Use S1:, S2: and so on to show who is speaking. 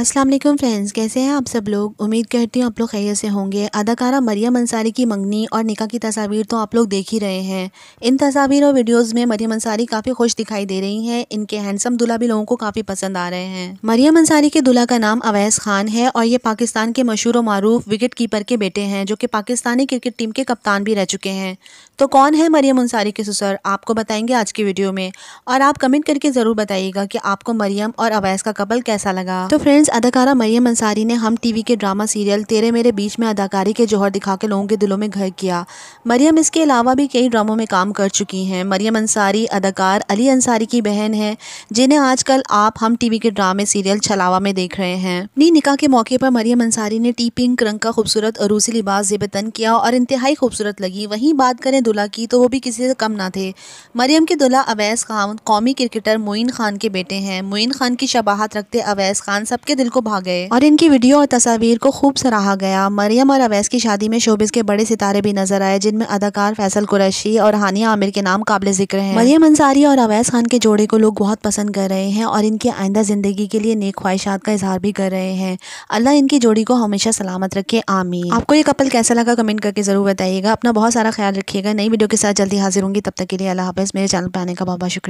S1: अस्सलाम वालेकुम फ्रेंड्स कैसे हैं आप सब लोग उम्मीद करती हूँ आप लोग खैर से होंगे अदाकारा मरियम अंसारी की मंगनी और निका की तस्वीर तो आप लोग देख ही रहे हैं इन तस्वीर और वीडियोस में मरियम अंसारी काफ़ी खुश दिखाई दे रही हैं इनके हैंडसम दुल्हा भी लोगों को काफ़ी पसंद आ रहे हैं मरियम अंसारी के दुल्हा का नाम अवैस खान है और ये पाकिस्तान के मशहूर व मरूफ विकेट कीपर के बेटे हैं जो कि पाकिस्तानी क्रिकेट टीम के कप्तान भी रह चुके हैं तो कौन है मरियम अंसारी के ससुर आपको बताएंगे आज की वीडियो में और आप कमेंट करके ज़रूर बताइएगा कि आपको मरियम और अवैस का कपल कैसा लगा तो फ्रेंड्स अदाकारा मरियम अंसारी ने हम टीवी के ड्रामा सीरियल तेरे मेरे बीच में अदाकारी के जौहर दिखा के लोगों के दिलों में घर किया मरियम इसके अलावा भी कई ड्रामों में काम कर चुकी हैं मरियम अंसारी अदाकार अली अंसारी की बहन है जिन्हें आजकल आप हम टीवी के ड्रामे सीरियल छलावा में देख रहे हैं नी निका के मौके पर मरियम अंसारी ने टी पिंक रंग का खूबसूरत अरूसी लिबास जेबतन किया और इंतहाई खूबसूरत लगी वहीं बात करें दुल्हा की तो वो भी किसी से कम ना थे मरियम के दुल्हा अवैस खान कौमी क्रिकेटर मोइन खान के बेटे हैं मोइन खान की शबाहत रखते अवैस खान सबके दिल को भाग गए और इनकी वीडियो और तस्वीर को खूब सराहा गया मरियम और अवैस की शादी में शोबिस के बड़े सितारे भी नजर आए जिनमें अदाकार फैसल कुरैशी और हानिया आमिर के नाम काबिल जिक्र है मरियम अंसारी और अवैस खान के जोड़े को लोग बहुत पसंद कर रहे हैं और इनकी आइंदा जिंदगी के लिए नेक ख्वाहिशात का इजहार भी कर रहे हैं अल्लाह इनकी जोड़ी को हमेशा सलामत रखे आमिर आपको ये कपल कैसा लगा कमेंट करके जरूर बताइएगा अपना बहुत सारा ख्याल रखिएगा नई वीडियो के साथ जल्दी हाजिर होंगी तब तक के लिए अल्लाह हाफिज़ मेरे चैनल पर आने का बहुत बहुत शुक्रिया